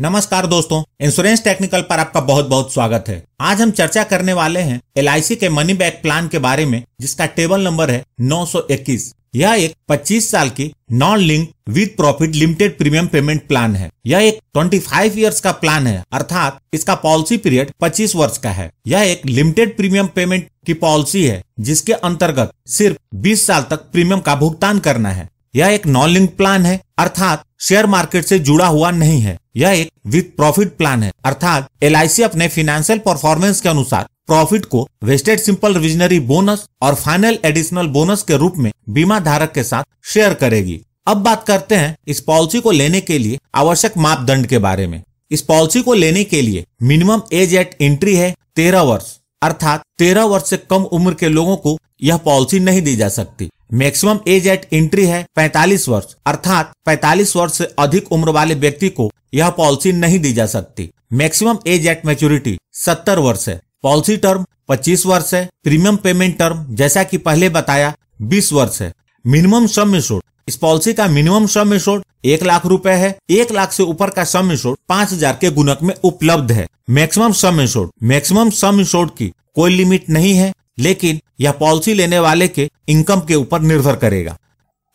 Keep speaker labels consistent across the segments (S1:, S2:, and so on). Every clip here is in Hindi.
S1: नमस्कार दोस्तों इंश्योरेंस टेक्निकल पर आपका बहुत बहुत स्वागत है आज हम चर्चा करने वाले हैं एल के मनी बैक प्लान के बारे में जिसका टेबल नंबर है 921 यह एक 25 साल की non link with profit limited premium payment plan है यह एक 25 ईयर्स का प्लान है अर्थात इसका पॉलिसी पीरियड 25 वर्ष का है यह एक लिमिटेड प्रीमियम पेमेंट की पॉलिसी है जिसके अंतर्गत सिर्फ 20 साल तक प्रीमियम का भुगतान करना है यह एक नॉन लिंक प्लान है अर्थात शेयर मार्केट से जुड़ा हुआ नहीं है यह एक विथ प्रॉफिट प्लान है अर्थात एल अपने फिनेंशियल परफॉर्मेंस के अनुसार प्रॉफिट को वेस्टेड सिंपल रिविजनरी बोनस और फाइनल एडिशनल बोनस के रूप में बीमा धारक के साथ शेयर करेगी अब बात करते हैं इस पॉलिसी को लेने के लिए आवश्यक मापदंड के बारे में इस पॉलिसी को लेने के लिए मिनिमम एज एट एंट्री है तेरह वर्ष अर्थात तेरह वर्ष से कम उम्र के लोगों को यह पॉलिसी नहीं दी जा सकती मैक्सिमम एज एट एंट्री है 45 वर्ष अर्थात 45 वर्ष से अधिक उम्र वाले व्यक्ति को यह पॉलिसी नहीं दी जा सकती मैक्सिमम एज एट मेच्योरिटी 70 वर्ष है पॉलिसी टर्म 25 वर्ष है प्रीमियम पेमेंट टर्म जैसा कि पहले बताया 20 वर्ष है मिनिमम सम एशोर्ड इस पॉलिसी का मिनिमम सम एशोर्ड एक लाख रूपए है एक लाख से ऊपर का सम एशोर्ड पांच हजार के गुणक में उपलब्ध है मैक्सिमम सम एशोर्ड मैक्सिमम सम एशोर्ड की कोई लिमिट नहीं है लेकिन यह पॉलिसी लेने वाले के इनकम के ऊपर निर्भर करेगा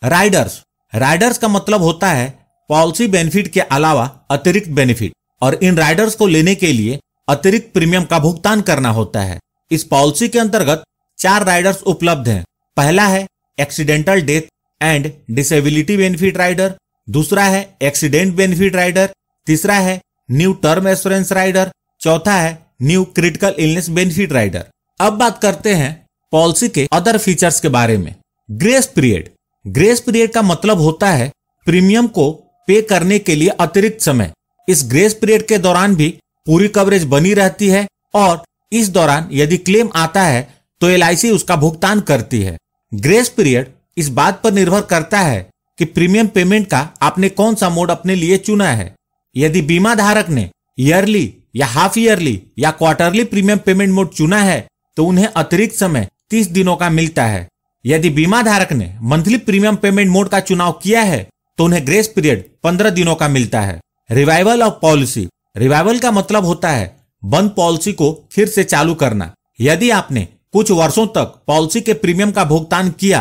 S1: राइडर्स राइडर्स का मतलब होता है पॉलिसी बेनिफिट के अलावा अतिरिक्त बेनिफिट और इन राइडर्स को लेने के लिए अतिरिक्त प्रीमियम का भुगतान करना होता है इस पॉलिसी के अंतर्गत चार राइडर्स उपलब्ध हैं पहला है accidental death and disability benefit rider दूसरा है एक्सीडेंट बेनिफिट राइडर तीसरा है न्यू टर्म एश्योरेंस राइडर चौथा है new critical illness benefit rider अब बात करते हैं पॉलिसी के अदर फीचर्स के बारे में ग्रेस पीरियड ग्रेस पीरियड का मतलब होता है प्रीमियम को पे करने के लिए अतिरिक्त समय इस ग्रेस पीरियड के दौरान भी पूरी कवरेज बनी रहती है और इस दौरान यदि क्लेम आता है तो एल उसका भुगतान करती है ग्रेस पीरियड इस बात पर निर्भर करता है कि प्रीमियम पेमेंट का आपने कौन सा मोड अपने लिए चुना है यदि बीमा धारक ने ईयरली या हाफ ईयरली या क्वार्टरली प्रीमियम पेमेंट मोड चुना है तो उन्हें अतिरिक्त समय तीस दिनों का मिलता है यदि बीमा धारक ने मंथली प्रीमियम पेमेंट मोड का चुनाव किया है तो उन्हें ग्रेस पीरियड पंद्रह दिनों का मिलता है रिवाइवल ऑफ पॉलिसी रिवाइवल का मतलब होता है बंद पॉलिसी को फिर से चालू करना यदि आपने कुछ वर्षों तक पॉलिसी के प्रीमियम का भुगतान किया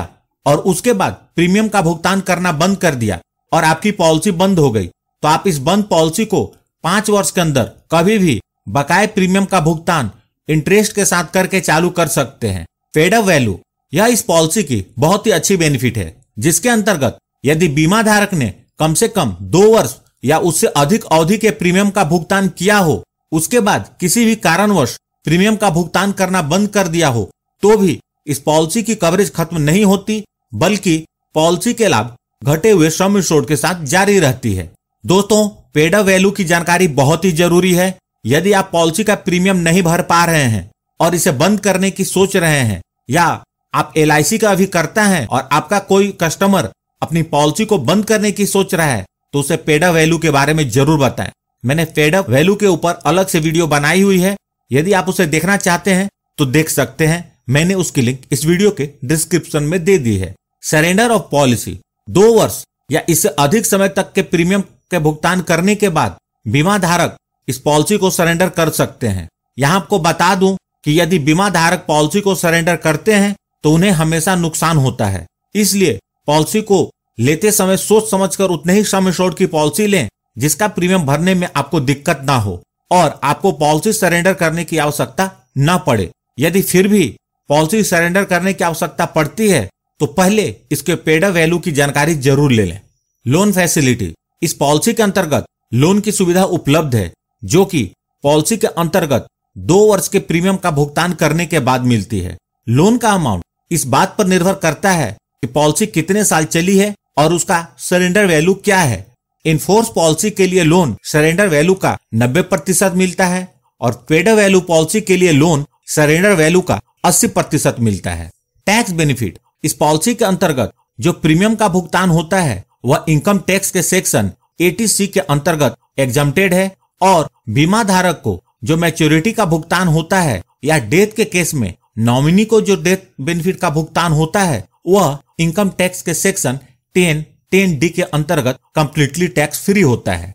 S1: और उसके बाद प्रीमियम का भुगतान करना बंद कर दिया और आपकी पॉलिसी बंद हो गई तो आप इस बंद पॉलिसी को पांच वर्ष के अंदर कभी भी बकाए प्रीमियम का भुगतान इंटरेस्ट के साथ करके चालू कर सकते हैं पेड अप वैल्यू यह इस पॉलिसी की बहुत ही अच्छी बेनिफिट है जिसके अंतर्गत यदि बीमा धारक ने कम से कम दो वर्ष या उससे अधिक अवधि के प्रीमियम का भुगतान किया हो उसके बाद किसी भी कारणवश प्रीमियम का भुगतान करना बंद कर दिया हो तो भी इस पॉलिसी की कवरेज खत्म नहीं होती बल्कि पॉलिसी के लाभ घटे हुए श्रम छोड़ के साथ जारी रहती है दोस्तों पेड वैल्यू की जानकारी बहुत ही जरूरी है यदि आप पॉलिसी का प्रीमियम नहीं भर पा रहे हैं और इसे बंद करने की सोच रहे हैं या आप एल का अभी करता है और आपका कोई कस्टमर अपनी पॉलिसी को बंद करने की सोच रहा है तो उसे पेडा वैल्यू के बारे में जरूर बताएं मैंने पेडा वैल्यू के ऊपर अलग से वीडियो बनाई हुई है यदि आप उसे देखना चाहते हैं तो देख सकते हैं मैंने उसकी लिंक इस वीडियो के डिस्क्रिप्शन में दे दी है सरेंडर ऑफ पॉलिसी दो वर्ष या इससे अधिक समय तक के प्रीमियम के भुगतान करने के बाद बीमा धारक इस पॉलिसी को सरेंडर कर सकते हैं यहाँ आपको बता दूं कि यदि बीमा धारक पॉलिसी को सरेंडर करते हैं तो उन्हें हमेशा नुकसान होता है इसलिए पॉलिसी को लेते समय सोच समझकर उतने ही सम एश्योर्ड की पॉलिसी लें जिसका प्रीमियम भरने में आपको दिक्कत ना हो और आपको पॉलिसी सरेंडर करने की आवश्यकता न पड़े यदि फिर भी पॉलिसी सरेंडर करने की आवश्यकता पड़ती है तो पहले इसके पेड वैल्यू की जानकारी जरूर ले लें लोन फैसिलिटी इस पॉलिसी के अंतर्गत लोन की सुविधा उपलब्ध है जो कि पॉलिसी के अंतर्गत दो वर्ष के प्रीमियम का भुगतान करने के बाद मिलती है लोन का अमाउंट इस बात पर निर्भर करता है कि पॉलिसी कितने साल चली है और उसका सरेंडर वैल्यू क्या है इनफोर्स पॉलिसी के लिए लोन सरेंडर वैल्यू का 90 प्रतिशत मिलता है और ट्रेड वैल्यू पॉलिसी के लिए लोन सरेंडर वैल्यू का 80 प्रतिशत मिलता है टैक्स बेनिफिट इस पॉलिसी के अंतर्गत जो प्रीमियम का भुगतान होता है वह इनकम टैक्स के सेक्शन एटी के अंतर्गत एग्जामेड है और बीमा धारक को जो मैच्योरिटी का भुगतान होता है या डेथ के केस में नॉमिनी को जो डेथ बेनिफिट का भुगतान होता है वह इनकम टैक्स के सेक्शन टेन टेन डी के अंतर्गत कंप्लीटली टैक्स फ्री होता है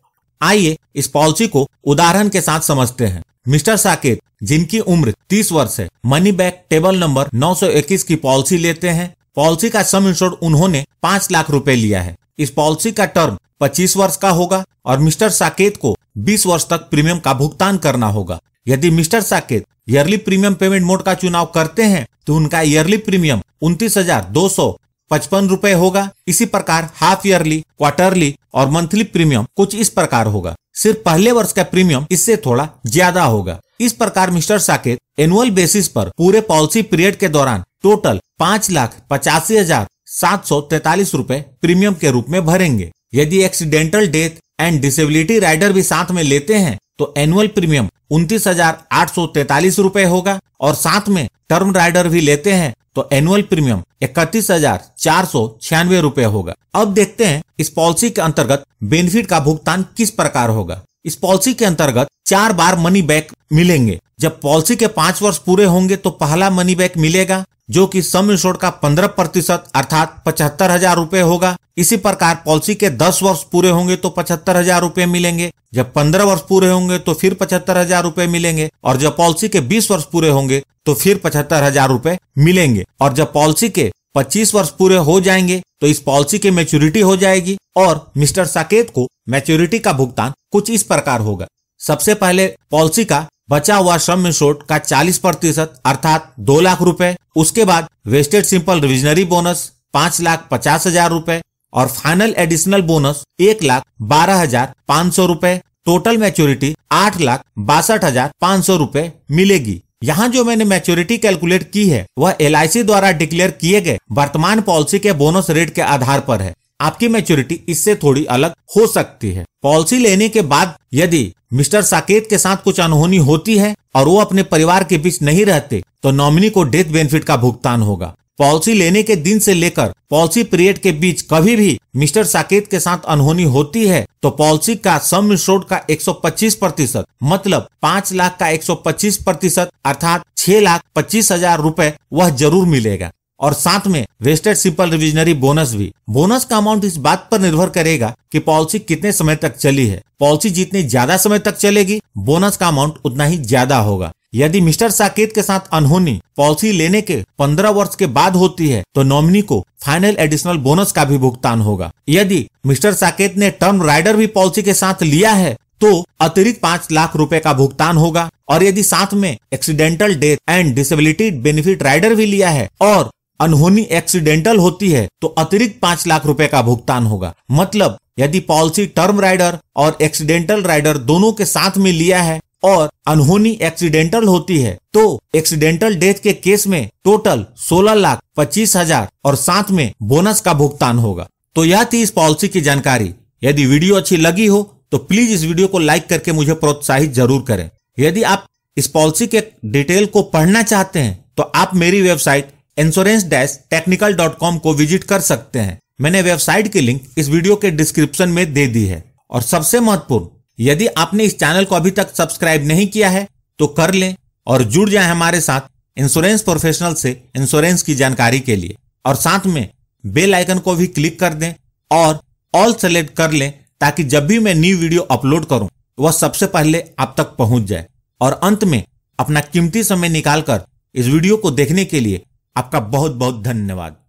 S1: आइए इस पॉलिसी को उदाहरण के साथ समझते हैं मिस्टर साकेत जिनकी उम्र 30 वर्ष है मनी बैक टेबल नंबर 921 की पॉलिसी लेते हैं पॉलिसी का सम इंश्योर उन्होंने पांच लाख रुपए लिया है इस पॉलिसी का टर्म 25 वर्ष का होगा और मिस्टर साकेत को 20 वर्ष तक प्रीमियम का भुगतान करना होगा यदि mister Saket yearly premium payment mode का चुनाव करते हैं तो उनका ईयरली प्रीमियम उन्तीस हजार दो सौ पचपन रूपए होगा इसी प्रकार हाफ ईयरली क्वार्टरली और मंथली प्रीमियम कुछ इस प्रकार होगा सिर्फ पहले वर्ष का प्रीमियम इससे थोड़ा ज्यादा होगा इस प्रकार मिस्टर साकेत एनुअल बेसिस पर पूरे पॉलिसी पीरियड के दौरान टोटल पाँच लाख पचासी हजार सात सौ तैतालीस रूपए प्रीमियम के रूप में भरेंगे यदि accidental death and disability rider भी साथ में लेते हैं तो एनुअल प्रीमियम उन्तीस हजार आठ सौ तैतालीस रूपए होगा और साथ में टर्म राइडर भी लेते हैं तो एनुअल प्रीमियम इकतीस हजार चार सौ छियानवे रूपए होगा अब देखते हैं इस पॉलिसी के अंतर्गत बेनिफिट का भुगतान किस प्रकार होगा इस पॉलिसी के अंतर्गत चार बार मनी बैक मिलेंगे जब पॉलिसी के पांच वर्ष पूरे होंगे तो पहला मनी बैक मिलेगा जो कि सम इंश्योर्ड का पंद्रह प्रतिशत अर्थात पचहत्तर हजार रूपए होगा इसी प्रकार पॉलिसी के दस वर्ष पूरे होंगे तो पचहत्तर हजार रूपए मिलेंगे जब 15 वर्ष पूरे होंगे तो फिर पचहत्तर हजार रूपए मिलेंगे और जब पॉलिसी के बीस वर्ष पूरे होंगे तो फिर पचहत्तर हजार रूपए मिलेंगे और जब पॉलिसी के पच्चीस वर्ष पूरे हो जाएंगे तो इस पॉलिसी की मेच्योरिटी हो जाएगी और मिस्टर साकेत को मेच्योरिटी का भुगतान कुछ इस प्रकार होगा सबसे पहले पॉलिसी का बचा हुआ श्रम शोट का 40 प्रतिशत अर्थात दो लाख रूपए उसके बाद वेस्टेड सिंपल रिविजनरी बोनस पांच लाख पचास हजार रूपए और फाइनल एडिशनल बोनस एक लाख बारह हजार पाँच सौ रूपए टोटल मैच्योरिटी आठ लाख बासठ हजार पाँच सौ रूपए मिलेगी यहाँ जो मैंने मैच्योरिटी कैलकुलेट की है वह एल द्वारा डिक्लेयर किए गए वर्तमान पॉलिसी के बोनस रेट के आधार पर है आपकी मैच्योरिटी इससे थोड़ी अलग हो सकती है पॉलिसी लेने के बाद यदि मिस्टर साकेत के साथ कुछ अनहोनी होती है और वो अपने परिवार के बीच नहीं रहते तो नॉमिनी को डेथ बेनिफिट का भुगतान होगा पॉलिसी लेने के दिन से लेकर पॉलिसी पीरियड के बीच कभी भी मिस्टर साकेत के साथ अनहोनी होती है तो पॉलिसी का सम इंश्योर्ड का 125 प्रतिशत मतलब 5 लाख का 125 प्रतिशत अर्थात छह लाख पच्चीस हजार रूपए वह जरूर मिलेगा और साथ में वेस्टेड सिंपल रिविजनरी बोनस भी बोनस का अमाउंट इस बात पर निर्भर करेगा कि पॉलिसी कितने समय तक चली है पॉलिसी जितनी ज्यादा समय तक चलेगी बोनस का अमाउंट उतना ही ज्यादा होगा यदि मिस्टर साकेत के साथ अनहोनी पॉलिसी लेने के 15 वर्ष के बाद होती है तो नॉमिनी को फाइनल एडिशनल बोनस का भी भुगतान होगा यदि मिस्टर साकेत ने टर्म राइडर भी पॉलिसी के साथ लिया है तो अतिरिक्त पांच लाख रुपए का भुगतान होगा और यदि साथ में accidental death and disability benefit rider भी लिया है और अनहोनी एक्सीडेंटल होती है तो अतिरिक्त पांच लाख रुपए का भुगतान होगा मतलब यदि पॉलिसी टर्म राइडर और एक्सीडेंटल राइडर दोनों के साथ में लिया है और अनहोनी एक्सीडेंटल होती है तो एक्सीडेंटल डेथ के केस में टोटल सोलह लाख पच्चीस हजार और साथ में बोनस का भुगतान होगा तो यह थी इस पॉलिसी की जानकारी यदि वीडियो अच्छी लगी हो तो प्लीज इस वीडियो को लाइक करके मुझे प्रोत्साहित जरूर करें यदि आप इस पॉलिसी के डिटेल को पढ़ना चाहते हैं तो आप मेरी website insurance dash technical dot com को विजिट कर सकते हैं मैंने वेबसाइट की लिंक इस वीडियो के डिस्क्रिप्शन में दे दी है और सबसे महत्वपूर्ण यदि आपने इस चैनल को अभी तक सब्सक्राइब नहीं किया है तो कर लें और जुड़ जाए हमारे साथ इंश्योरेंस प्रोफेशनल से इंश्योरेंस की जानकारी के लिए और साथ में बेल आइकन को भी क्लिक कर दें और ऑल सेलेक्ट कर लें ताकि जब भी मैं न्यू वीडियो अपलोड करूं वह सबसे पहले आप तक पहुंच जाए और अंत में अपना कीमती समय निकालकर इस वीडियो को देखने के लिए आपका बहुत बहुत धन्यवाद